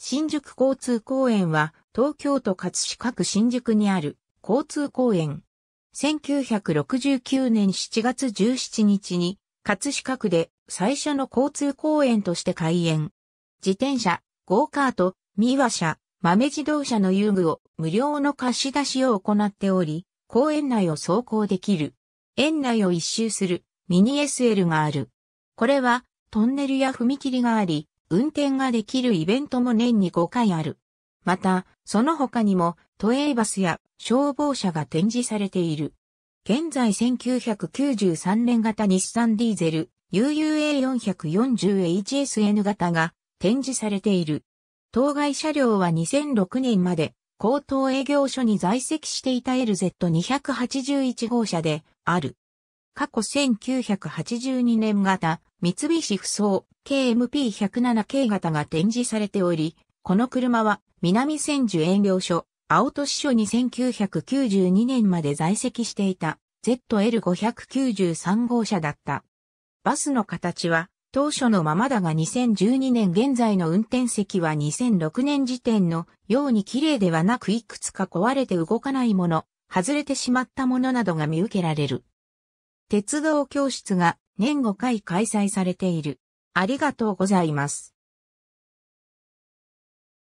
新宿交通公園は東京都葛飾区新宿にある交通公園。1969年7月17日に葛飾区で最初の交通公園として開園。自転車、ゴーカート、ミワ車、豆自動車の遊具を無料の貸し出しを行っており、公園内を走行できる。園内を一周するミニ SL がある。これはトンネルや踏切があり、運転ができるイベントも年に5回ある。また、その他にも、都営バスや消防車が展示されている。現在1993年型日産ディーゼル UUA440HSN 型が展示されている。当該車両は2006年まで高等営業所に在籍していた LZ281 号車である。過去1982年型三菱不走 KMP107 k 型が展示されており、この車は南千住営業所、青都市所に1992年まで在籍していた ZL593 号車だった。バスの形は当初のままだが2012年現在の運転席は2006年時点のように綺麗ではなくいくつか壊れて動かないもの、外れてしまったものなどが見受けられる。鉄道教室が年5回開催されている。ありがとうございます。